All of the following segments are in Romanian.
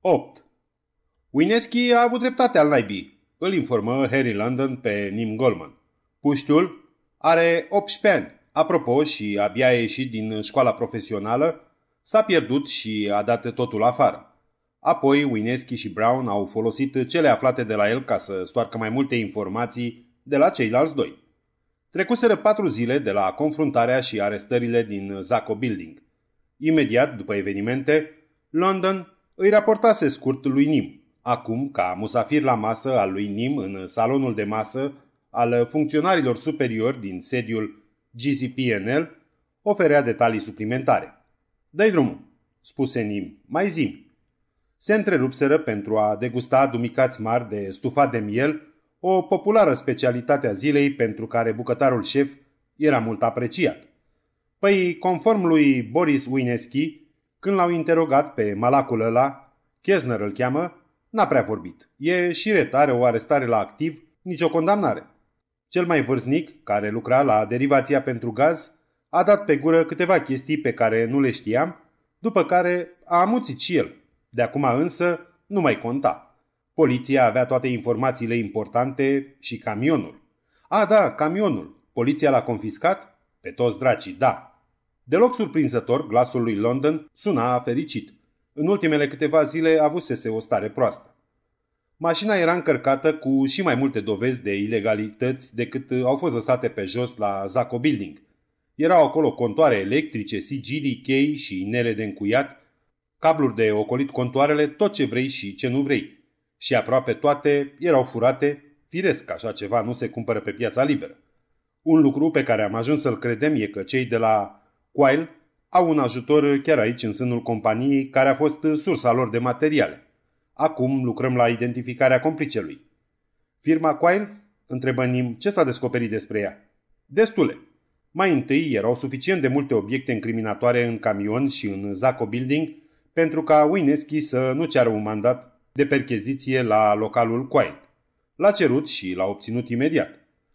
8. Wineschi a avut dreptate al naibii, îl informă Harry London pe Nim Goldman. Puștiul are 18 ani. Apropo, și abia a ieșit din școala profesională, s-a pierdut și a dat totul afară. Apoi, Wineschi și Brown au folosit cele aflate de la el ca să stoarcă mai multe informații de la ceilalți doi. Trecuseră patru zile de la confruntarea și arestările din Zaco Building. Imediat după evenimente, London îi raportase scurt lui Nim. Acum, ca musafir la masă al lui Nim în salonul de masă al funcționarilor superiori din sediul GCPNL, oferea detalii suplimentare. Dă-i drumul, spuse Nim, mai zim. Se întrerupseră pentru a degusta dumicați mari de stufat de miel, o populară specialitate a zilei pentru care bucătarul șef era mult apreciat. Păi, conform lui Boris Uineschi, când l-au interogat pe malacul ăla, Chesner îl cheamă, n-a prea vorbit. E și retare o arestare la activ, nicio condamnare. Cel mai vârstnic, care lucra la derivația pentru gaz, a dat pe gură câteva chestii pe care nu le știam, după care a amuțit și el. De acum însă nu mai conta. Poliția avea toate informațiile importante și camionul. A, da, camionul. Poliția l-a confiscat? Pe toți dracii, da. Deloc surprinzător, glasul lui London suna fericit. În ultimele câteva zile avusese o stare proastă. Mașina era încărcată cu și mai multe dovezi de ilegalități decât au fost lăsate pe jos la Zaco Building. Erau acolo contoare electrice, sigilii, chei și inele de încuiat, cabluri de ocolit contoarele, tot ce vrei și ce nu vrei. Și aproape toate erau furate, firesc așa ceva nu se cumpără pe piața liberă. Un lucru pe care am ajuns să-l credem e că cei de la Quail au un ajutor chiar aici în sânul companiei care a fost sursa lor de materiale. Acum lucrăm la identificarea complicelui. Firma Quail? Întrebă Nim ce s-a descoperit despre ea. Destule. Mai întâi erau suficient de multe obiecte incriminatoare în camion și în Zaco Building pentru ca Wineschi să nu ceară un mandat de percheziție la localul Quail. L-a cerut și l-a obținut imediat.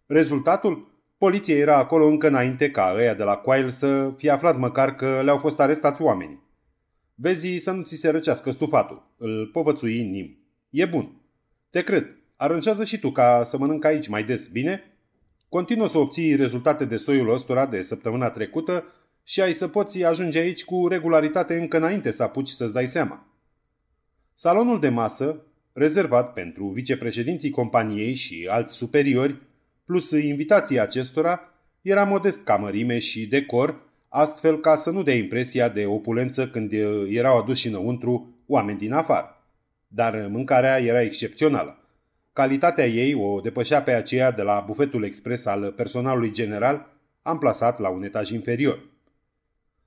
Rezultatul? Poliția era acolo încă înainte ca ăia de la Coil să fie aflat măcar că le-au fost arestați oamenii. Vezi să nu ți se răcească stufatul. Îl povățui Nim. E bun. Te cred. Aranjează și tu ca să mănânc aici mai des, bine? Continuă să obții rezultate de soiul ăstora de săptămâna trecută și ai să poți ajunge aici cu regularitate încă înainte să apuci să-ți dai seama. Salonul de masă, rezervat pentru vicepreședinții companiei și alți superiori, plus invitații acestora, era modest ca mărime și decor, astfel ca să nu dea impresia de opulență când erau aduși înăuntru oameni din afară. Dar mâncarea era excepțională. Calitatea ei o depășea pe aceea de la bufetul expres al personalului general, amplasat la un etaj inferior.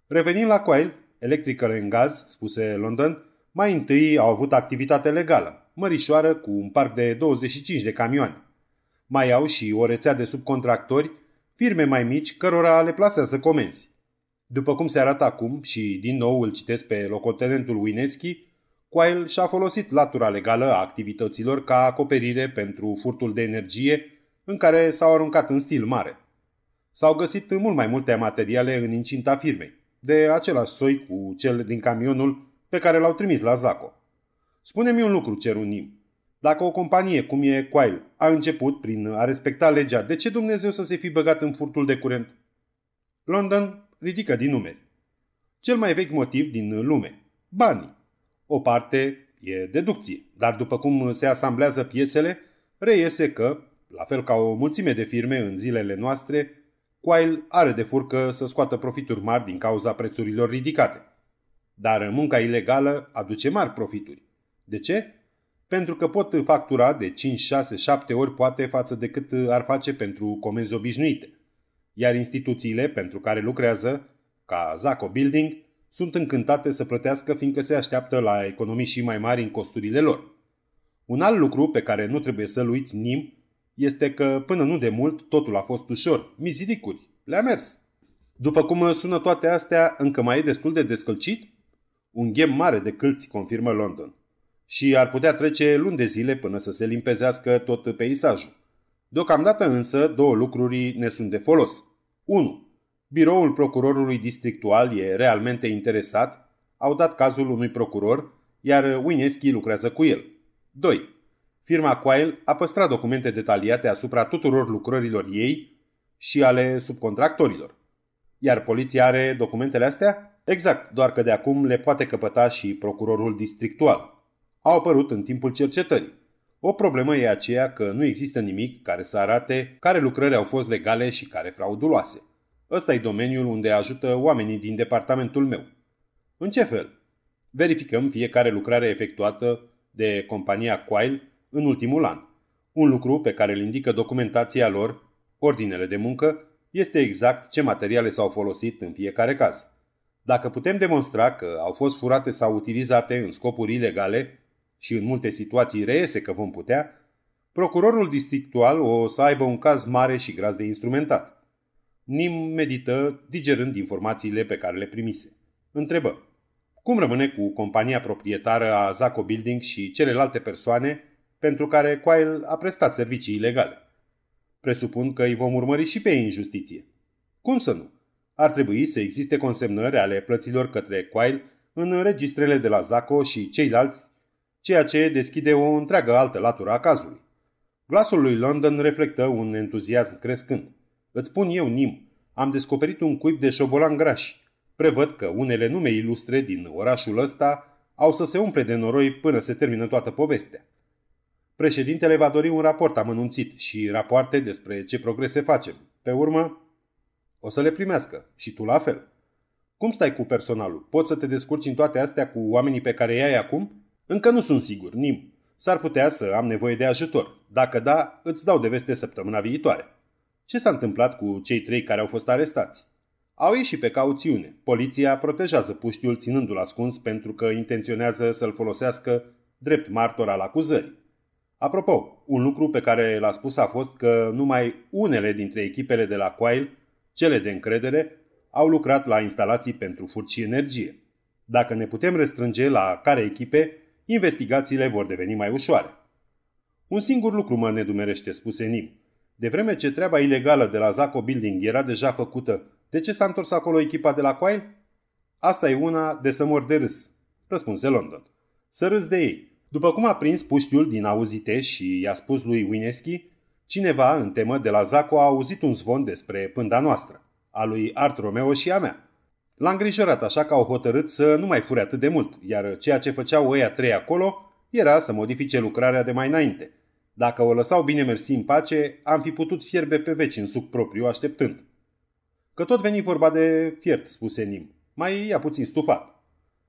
Revenind la Coil, electrică în gaz, spuse London, mai întâi au avut activitate legală, mărișoară cu un parc de 25 de camioane. Mai au și o rețea de subcontractori, firme mai mici, cărora le plasează comenzi. După cum se arată acum, și din nou îl citesc pe locotenentul Wineschi, Coil și-a folosit latura legală a activităților ca acoperire pentru furtul de energie în care s-au aruncat în stil mare. S-au găsit mult mai multe materiale în incinta firmei, de același soi cu cel din camionul pe care l-au trimis la Zaco. Spune-mi un lucru, Cerunim. Dacă o companie, cum e Coil, a început prin a respecta legea, de ce Dumnezeu să se fi băgat în furtul de curent? London ridică din numeri. Cel mai vechi motiv din lume. Banii. O parte e deducție, dar după cum se asamblează piesele, reiese că, la fel ca o mulțime de firme în zilele noastre, Coil are de furcă să scoată profituri mari din cauza prețurilor ridicate. Dar munca ilegală aduce mari profituri. De ce? pentru că pot factura de 5, 6, 7 ori poate față de cât ar face pentru comenzi obișnuite. Iar instituțiile pentru care lucrează, ca Zaco Building, sunt încântate să plătească fiindcă se așteaptă la economii și mai mari în costurile lor. Un alt lucru pe care nu trebuie să-l uiți nim este că până nu de mult totul a fost ușor, Mizidicuri, le-a mers. După cum sună toate astea, încă mai e destul de descălcit? Un ghem mare de câlți confirmă London și ar putea trece luni de zile până să se limpezească tot peisajul. Deocamdată însă, două lucruri ne sunt de folos. 1. Biroul procurorului districtual e realmente interesat, au dat cazul unui procuror, iar Wineschi lucrează cu el. 2. Firma Coil a păstrat documente detaliate asupra tuturor lucrărilor ei și ale subcontractorilor. Iar poliția are documentele astea? Exact, doar că de acum le poate căpăta și procurorul districtual au apărut în timpul cercetării. O problemă e aceea că nu există nimic care să arate care lucrări au fost legale și care frauduloase. Ăsta e domeniul unde ajută oamenii din departamentul meu. În ce fel? Verificăm fiecare lucrare efectuată de compania Coil în ultimul an. Un lucru pe care îl indică documentația lor, ordinele de muncă, este exact ce materiale s-au folosit în fiecare caz. Dacă putem demonstra că au fost furate sau utilizate în scopuri ilegale, și în multe situații reiese că vom putea, procurorul districtual o să aibă un caz mare și gras de instrumentat. Nim medită, digerând informațiile pe care le primise. Întrebă. Cum rămâne cu compania proprietară a Zaco Building și celelalte persoane pentru care Coil a prestat servicii ilegale? Presupun că îi vom urmări și pe ei în justiție. Cum să nu? Ar trebui să existe consemnări ale plăților către Coil în registrele de la Zaco și ceilalți ceea ce deschide o întreagă altă latură a cazului. Glasul lui London reflectă un entuziasm crescând. Îți spun eu, Nim, am descoperit un cuib de șobolan grași. Prevăd că unele nume ilustre din orașul ăsta au să se umple de noroi până se termină toată povestea. Președintele va dori un raport amănunțit și rapoarte despre ce progrese facem. Pe urmă, o să le primească și tu la fel. Cum stai cu personalul? Poți să te descurci în toate astea cu oamenii pe care i-ai acum? Încă nu sunt sigur, Nim. S-ar putea să am nevoie de ajutor. Dacă da, îți dau de veste săptămâna viitoare. Ce s-a întâmplat cu cei trei care au fost arestați? Au ieșit pe cauțiune. Poliția protejează puștiul ținându-l ascuns pentru că intenționează să-l folosească drept martor al acuzării. Apropo, un lucru pe care l-a spus a fost că numai unele dintre echipele de la Coil, cele de încredere, au lucrat la instalații pentru furt și energie. Dacă ne putem restrânge la care echipe, investigațiile vor deveni mai ușoare. Un singur lucru mă nedumerește, spuse Nim. De vreme ce treaba ilegală de la Zaco Building era deja făcută, de ce s-a întors acolo echipa de la Coil? Asta e una de să mor de râs, răspunse London. Să râs de ei. După cum a prins puștiul din auzite și i-a spus lui Wineski, cineva în temă de la Zaco a auzit un zvon despre pânda noastră, a lui Art Romeo și a mea. L-a îngrijorat așa că au hotărât să nu mai fure atât de mult, iar ceea ce făceau ăia trei acolo era să modifice lucrarea de mai înainte. Dacă o lăsau bine mersi în pace, am fi putut fierbe pe veci în suc propriu așteptând. Că tot veni vorba de fiert, spuse Nim. Mai ia puțin stufat.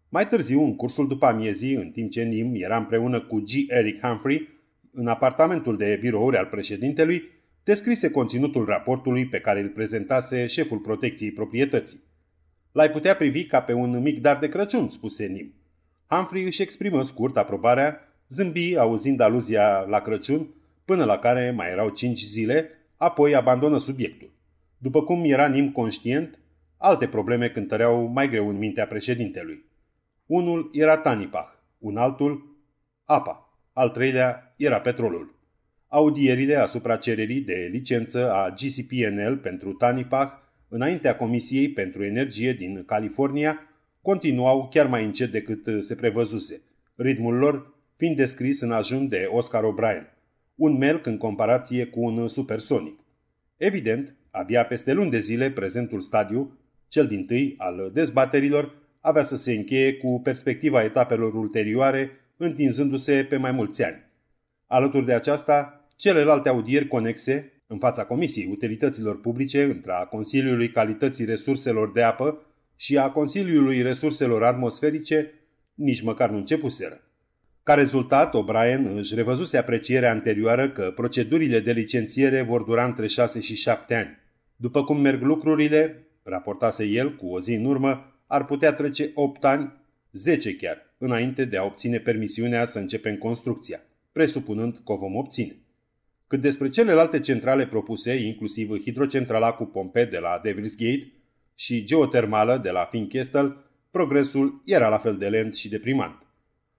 Mai târziu, în cursul după amiezii, în timp ce Nim era împreună cu G. Eric Humphrey, în apartamentul de birouri al președintelui, descrise conținutul raportului pe care îl prezentase șeful protecției proprietății. L-ai putea privi ca pe un mic dar de Crăciun, spuse Nim. Humphrey își exprimă scurt aprobarea, zâmbi auzind aluzia la Crăciun, până la care mai erau cinci zile, apoi abandonă subiectul. După cum era Nim conștient, alte probleme cântăreau mai greu în mintea președintelui. Unul era Tanipah, un altul apa, al treilea era petrolul. Audierile asupra cererii de licență a GCPNL pentru Tanipah înaintea Comisiei pentru Energie din California, continuau chiar mai încet decât uh, se prevăzuse, ritmul lor fiind descris în ajun de Oscar O'Brien, un melc în comparație cu un supersonic. Evident, abia peste luni de zile, prezentul stadiu, cel din tâi al dezbaterilor, avea să se încheie cu perspectiva etapelor ulterioare, întinzându-se pe mai mulți ani. Alături de aceasta, celelalte audieri conexe, în fața Comisiei Utilităților Publice, între a Consiliului Calității Resurselor de Apă și a Consiliului Resurselor Atmosferice, nici măcar nu începuseră. Ca rezultat, O'Brien își revăzuse aprecierea anterioară că procedurile de licențiere vor dura între 6 și 7 ani. După cum merg lucrurile, raportase el cu o zi în urmă, ar putea trece 8 ani, 10 chiar, înainte de a obține permisiunea să începem construcția, presupunând că o vom obține. Cât despre celelalte centrale propuse, inclusiv hidrocentrala cu pompe de la Devil's Gate și geotermală de la Finchestel, progresul era la fel de lent și deprimant.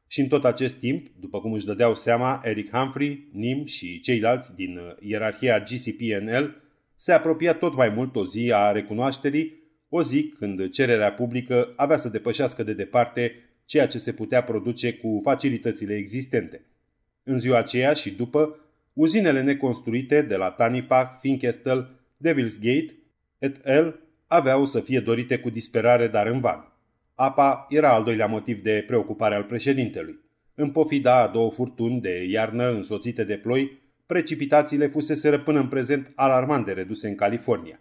Și în tot acest timp, după cum își dădeau seama, Eric Humphrey, Nim și ceilalți din ierarhia GCPNL se apropia tot mai mult o zi a recunoașterii, o zi când cererea publică avea să depășească de departe ceea ce se putea produce cu facilitățile existente. În ziua aceea și după, uzinele neconstruite de la Tanipach, Finchestel, Devil's Gate, et al. aveau să fie dorite cu disperare, dar în van. Apa era al doilea motiv de preocupare al președintelui. În pofida a două furtuni de iarnă însoțite de ploi, precipitațiile fuseseră până în prezent alarmant de reduse în California.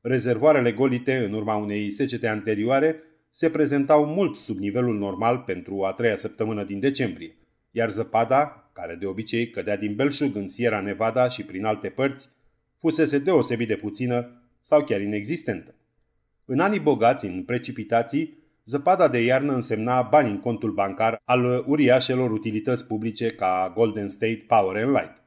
Rezervoarele golite în urma unei secete anterioare se prezentau mult sub nivelul normal pentru a treia săptămână din decembrie – iar zăpada, care de obicei cădea din belșug în Sierra Nevada și prin alte părți, fusese deosebit de puțină sau chiar inexistentă. În anii bogați în precipitații, zăpada de iarnă însemna bani în contul bancar al uriașelor utilități publice ca Golden State Power and Light.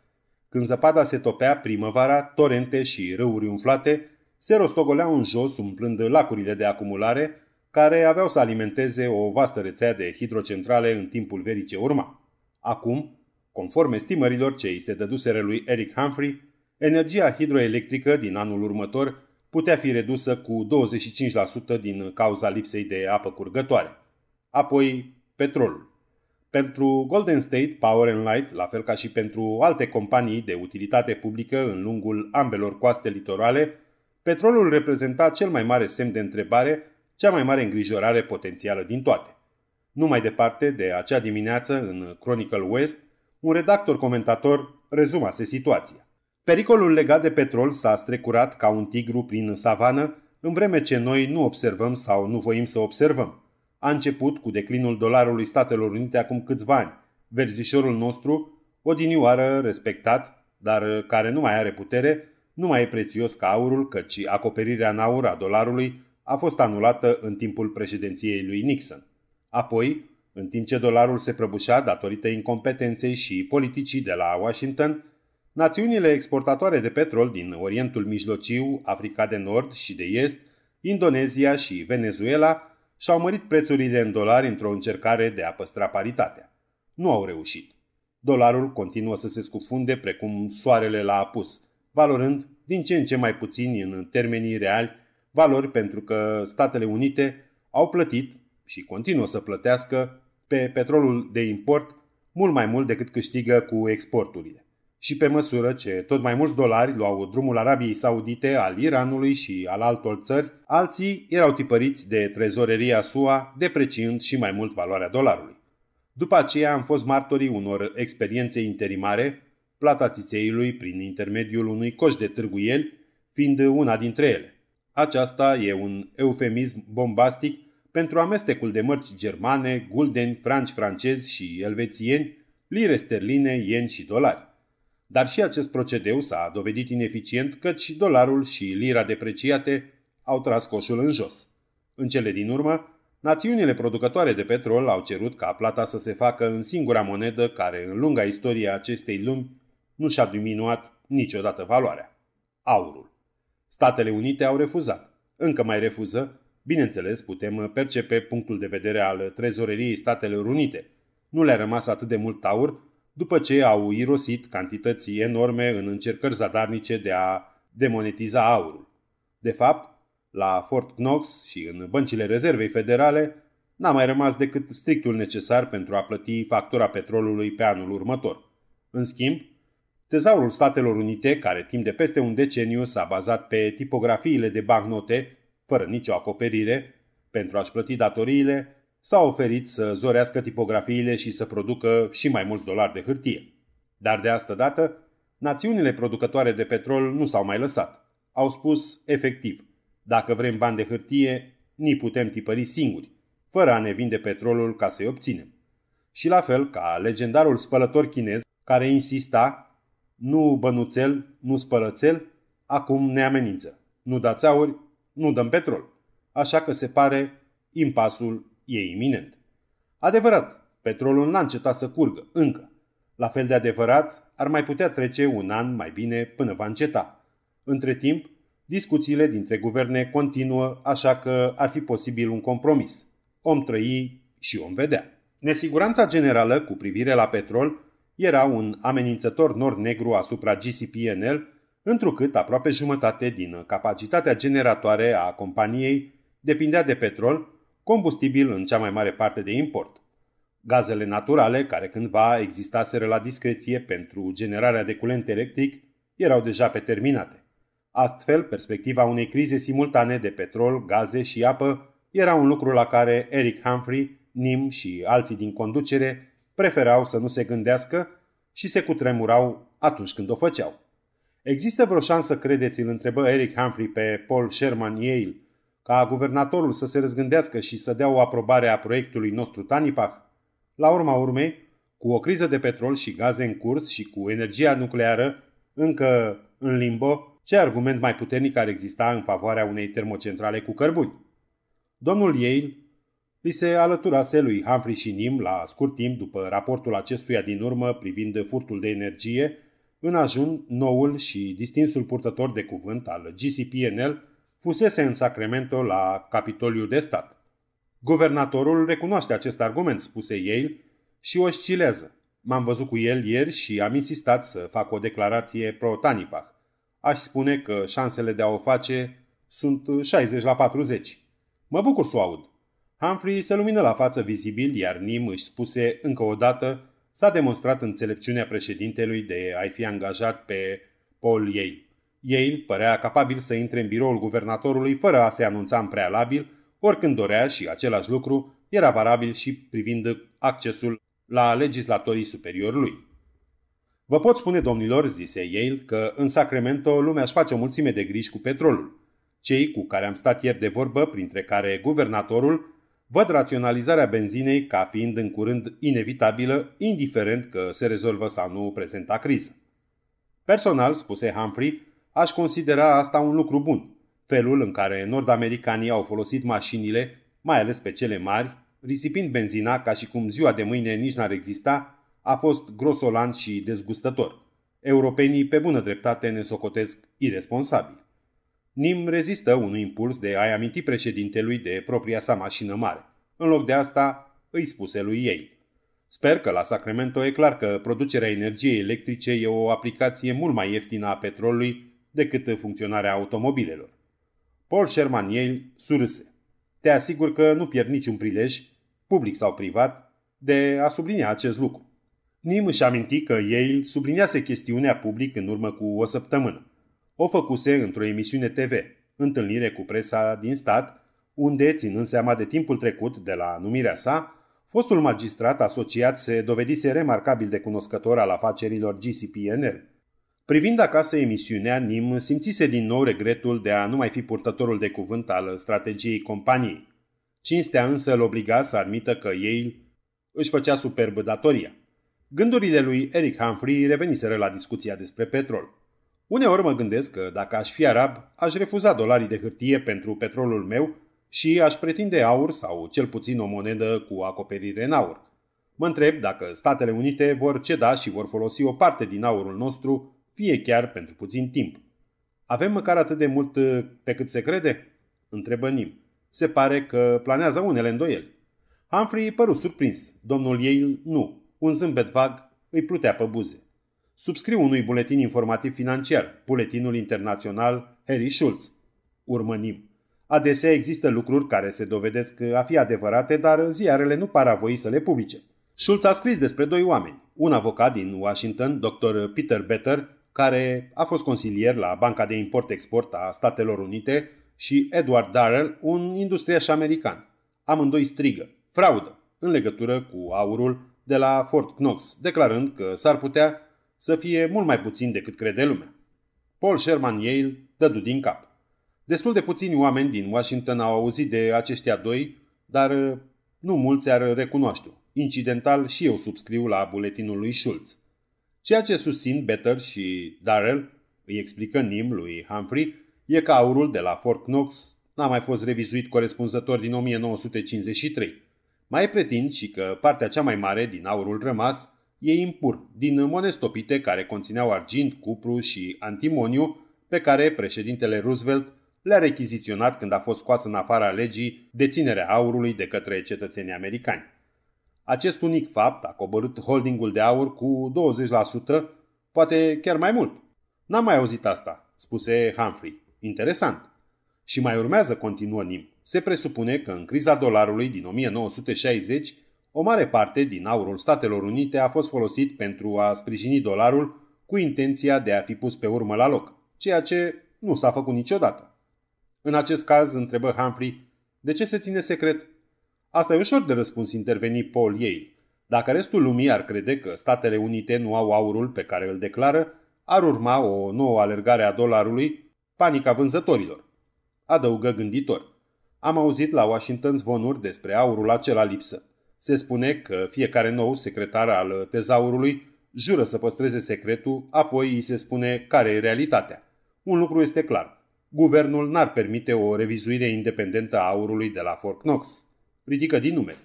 Când zăpada se topea primăvara, torente și râuri umflate se rostogoleau în jos umplând lacurile de acumulare care aveau să alimenteze o vastă rețea de hidrocentrale în timpul verii ce urma. Acum, conform estimărilor ce îi se dăduseră lui Eric Humphrey, energia hidroelectrică din anul următor putea fi redusă cu 25% din cauza lipsei de apă curgătoare. Apoi, petrolul. Pentru Golden State Power and Light, la fel ca și pentru alte companii de utilitate publică în lungul ambelor coaste litorale, petrolul reprezenta cel mai mare semn de întrebare, cea mai mare îngrijorare potențială din toate. Nu mai departe de acea dimineață în Chronicle West, un redactor comentator rezumase situația. Pericolul legat de petrol s-a strecurat ca un tigru prin savană, în vreme ce noi nu observăm sau nu voim să observăm. A început cu declinul dolarului Statelor Unite acum câțiva ani. Verzișorul nostru, odinioară respectat, dar care nu mai are putere, nu mai e prețios ca aurul, căci acoperirea în aur a dolarului a fost anulată în timpul președinției lui Nixon. Apoi, în timp ce dolarul se prăbușea datorită incompetenței și politicii de la Washington, națiunile exportatoare de petrol din Orientul Mijlociu, Africa de Nord și de Est, Indonezia și Venezuela și-au mărit prețurile în dolari într-o încercare de a păstra paritatea. Nu au reușit. Dolarul continuă să se scufunde precum soarele la apus, valorând din ce în ce mai puțin în termenii reali valori pentru că Statele Unite au plătit și continuă să plătească pe petrolul de import mult mai mult decât câștigă cu exporturile. Și pe măsură ce tot mai mulți dolari luau drumul Arabiei Saudite, al Iranului și al altor țări, alții erau tipăriți de trezoreria SUA, depreciind și mai mult valoarea dolarului. După aceea am fost martorii unor experiențe interimare, plata țițeiului prin intermediul unui coș de târguieli fiind una dintre ele. Aceasta e un eufemism bombastic pentru amestecul de mărci germane, guldeni, franci francezi și elvețieni, lire sterline, ieni și dolari. Dar și acest procedeu s-a dovedit ineficient căci și dolarul și lira depreciate au tras coșul în jos. În cele din urmă, națiunile producătoare de petrol au cerut ca plata să se facă în singura monedă care în lunga a acestei lumi nu și-a diminuat niciodată valoarea. Aurul. Statele Unite au refuzat, încă mai refuză, Bineînțeles, putem uh, percepe punctul de vedere al uh, trezoreriei Statelor Unite. Nu le-a rămas atât de mult aur după ce au irosit cantități enorme în încercări zadarnice de a demonetiza aurul. De fapt, la Fort Knox și în băncile rezervei federale n-a mai rămas decât strictul necesar pentru a plăti factura petrolului pe anul următor. În schimb, Tezaurul Statelor Unite, care timp de peste un deceniu s-a bazat pe tipografiile de bancnote fără nicio acoperire, pentru a-și plăti datoriile, s-a oferit să zorească tipografiile și să producă și mai mulți dolari de hârtie. Dar de asta dată, națiunile producătoare de petrol nu s-au mai lăsat. Au spus efectiv, dacă vrem bani de hârtie, ni putem tipări singuri, fără a ne vinde petrolul ca să-i obținem. Și la fel ca legendarul spălător chinez care insista, nu bănuțel, nu spălățel, acum ne amenință. Nu dați auri, nu dăm petrol. Așa că se pare, impasul e iminent. Adevărat, petrolul n-a încetat să curgă, încă. La fel de adevărat, ar mai putea trece un an mai bine până va înceta. Între timp, discuțiile dintre guverne continuă, așa că ar fi posibil un compromis. Om trăi și om vedea. Nesiguranța generală cu privire la petrol era un amenințător nor negru asupra GCPNL întrucât aproape jumătate din capacitatea generatoare a companiei depindea de petrol, combustibil în cea mai mare parte de import. Gazele naturale, care cândva existaseră la discreție pentru generarea de curent electric, erau deja pe terminate. Astfel, perspectiva unei crize simultane de petrol, gaze și apă era un lucru la care Eric Humphrey, Nim și alții din conducere preferau să nu se gândească și se cutremurau atunci când o făceau. Există vreo șansă, credeți, îl întrebă Eric Humphrey pe Paul Sherman Yale, ca guvernatorul să se răzgândească și să dea o aprobare a proiectului nostru Tanipah? La urma urmei, cu o criză de petrol și gaze în curs și cu energia nucleară încă în limbo, ce argument mai puternic ar exista în favoarea unei termocentrale cu cărbuni? Domnul Yale li se alăturase lui Humphrey și Nim la scurt timp după raportul acestuia din urmă privind furtul de energie, în ajun, noul și distinsul purtător de cuvânt al GCPNL fusese în Sacramento la Capitoliu de Stat. Guvernatorul recunoaște acest argument, spuse el, și o oscilează. M-am văzut cu el ieri și am insistat să fac o declarație pro-Tanipah. Aș spune că șansele de a o face sunt 60 la 40. Mă bucur să o aud. Humphrey se lumină la față vizibil, iar Nim își spuse încă o dată S-a demonstrat înțelepciunea președintelui de a-i fi angajat pe Paul Yale. Yale părea capabil să intre în biroul guvernatorului fără a se anunța în prealabil, oricând dorea și același lucru era valabil și privind accesul la legislatorii superiori lui. Vă pot spune, domnilor, zise Yale, că în Sacramento lumea își face o mulțime de griji cu petrolul. Cei cu care am stat ieri de vorbă, printre care guvernatorul, văd raționalizarea benzinei ca fiind în curând inevitabilă, indiferent că se rezolvă sau nu prezenta criză. Personal, spuse Humphrey, aș considera asta un lucru bun. Felul în care nord-americanii au folosit mașinile, mai ales pe cele mari, risipind benzina ca și cum ziua de mâine nici n-ar exista, a fost grosolan și dezgustător. Europenii, pe bună dreptate, ne socotesc irresponsabili. Nim rezistă unui impuls de a-i aminti președintelui de propria sa mașină mare. În loc de asta, îi spuse lui ei. Sper că la Sacramento e clar că producerea energiei electrice e o aplicație mult mai ieftină a petrolului decât funcționarea automobilelor. Paul Sherman Yale surâse. Te asigur că nu pierd niciun prilej, public sau privat, de a sublinia acest lucru. Nim își aminti că Yale subliniase chestiunea public în urmă cu o săptămână. O făcuse într-o emisiune TV, întâlnire cu presa din stat, unde, ținând seama de timpul trecut de la numirea sa, fostul magistrat asociat se dovedise remarcabil de cunoscător al afacerilor GCPNR. Privind acasă emisiunea, Nim simțise din nou regretul de a nu mai fi purtătorul de cuvânt al strategiei companiei. Cinstea însă îl obliga să admită că ei își făcea superb datoria. Gândurile lui Eric Humphrey reveniseră la discuția despre petrol. Uneori mă gândesc că dacă aș fi arab, aș refuza dolarii de hârtie pentru petrolul meu și aș pretinde aur sau cel puțin o monedă cu acoperire în aur. Mă întreb dacă Statele Unite vor ceda și vor folosi o parte din aurul nostru, fie chiar pentru puțin timp. Avem măcar atât de mult uh, pe cât se crede? Întrebă Nim. Se pare că planează unele îndoieli. Humphrey păru surprins. Domnul Yale nu. Un zâmbet vag îi plutea pe buze subscriu unui buletin informativ financiar, buletinul internațional Harry Schulz. Urmănim. Adesea există lucruri care se dovedesc a fi adevărate, dar ziarele nu par a voi să le publice. Schulz a scris despre doi oameni. Un avocat din Washington, dr. Peter Better, care a fost consilier la Banca de Import-Export a Statelor Unite, și Edward Darrell, un industriaș american. Amândoi strigă, fraudă, în legătură cu aurul de la Fort Knox, declarând că s-ar putea să fie mult mai puțin decât crede lumea. Paul Sherman Yale dădu din cap. Destul de puțini oameni din Washington au auzit de aceștia doi, dar uh, nu mulți ar recunoaște -o. Incidental și eu subscriu la buletinul lui Schulz. Ceea ce susțin Better și Darrell, îi explică Nim lui Humphrey, e că aurul de la Fort Knox n-a mai fost revizuit corespunzător din 1953. Mai pretind și că partea cea mai mare din aurul rămas e impur, din monestopite care conțineau argint, cupru și antimoniu, pe care președintele Roosevelt le-a rechiziționat când a fost scoasă în afara legii deținerea aurului de către cetățenii americani. Acest unic fapt a coborât holdingul de aur cu 20%, poate chiar mai mult. N-am mai auzit asta, spuse Humphrey. Interesant. Și mai urmează, continuă Nim. Se presupune că în criza dolarului din 1960, o mare parte din aurul Statelor Unite a fost folosit pentru a sprijini dolarul cu intenția de a fi pus pe urmă la loc, ceea ce nu s-a făcut niciodată. În acest caz, întrebă Humphrey, de ce se ține secret? Asta e ușor de răspuns, interveni Paul Yale. Dacă restul lumii ar crede că Statele Unite nu au aurul pe care îl declară, ar urma o nouă alergare a dolarului, panica vânzătorilor. Adăugă gânditor. Am auzit la Washington zvonuri despre aurul acela lipsă. Se spune că fiecare nou secretar al tezaurului jură să păstreze secretul, apoi îi se spune care e realitatea. Un lucru este clar. Guvernul n-ar permite o revizuire independentă a aurului de la Fort Knox. Ridică din nume.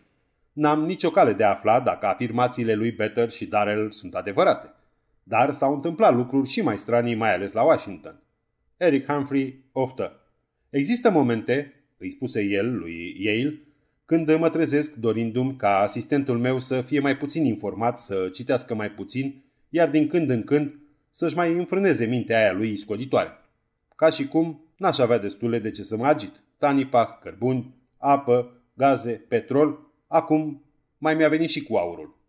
N-am nicio cale de a afla dacă afirmațiile lui Better și Darrell sunt adevărate. Dar s-au întâmplat lucruri și mai stranii, mai ales la Washington. Eric Humphrey oftă. Există momente, îi spuse el lui Yale, când mă trezesc dorindu-mi ca asistentul meu să fie mai puțin informat, să citească mai puțin, iar din când în când să-și mai înfrâneze mintea aia lui iscoditoare. Ca și cum n-aș avea destule de ce să mă agit. Tanipah, cărbuni, apă, gaze, petrol, acum mai mi-a venit și cu aurul.